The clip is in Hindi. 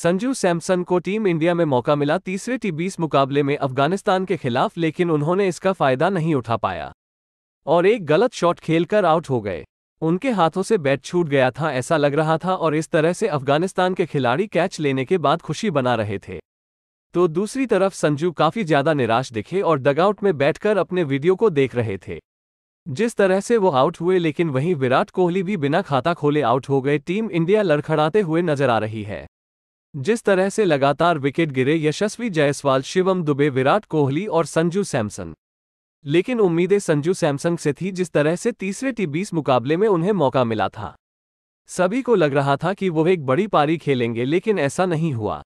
संजू सैमसन को टीम इंडिया में मौका मिला तीसरे टी बीस मुकाबले में अफगानिस्तान के खिलाफ लेकिन उन्होंने इसका फायदा नहीं उठा पाया और एक गलत शॉट खेलकर आउट हो गए उनके हाथों से बैट छूट गया था ऐसा लग रहा था और इस तरह से अफगानिस्तान के खिलाड़ी कैच लेने के बाद खुशी बना रहे थे तो दूसरी तरफ संजू काफी ज्यादा निराश दिखे और डगआउट में बैठकर अपने वीडियो को देख रहे थे जिस तरह से वो आउट हुए लेकिन वहीं विराट कोहली भी बिना खाता खोले आउट हो गए टीम इंडिया लड़खड़ाते हुए नजर आ रही है जिस तरह से लगातार विकेट गिरे यशस्वी जायसवाल शिवम दुबे विराट कोहली और संजू सैमसन लेकिन उम्मीदें संजू सैमसन से थी जिस तरह से तीसरे टी बीस मुकाबले में उन्हें मौका मिला था सभी को लग रहा था कि वो एक बड़ी पारी खेलेंगे लेकिन ऐसा नहीं हुआ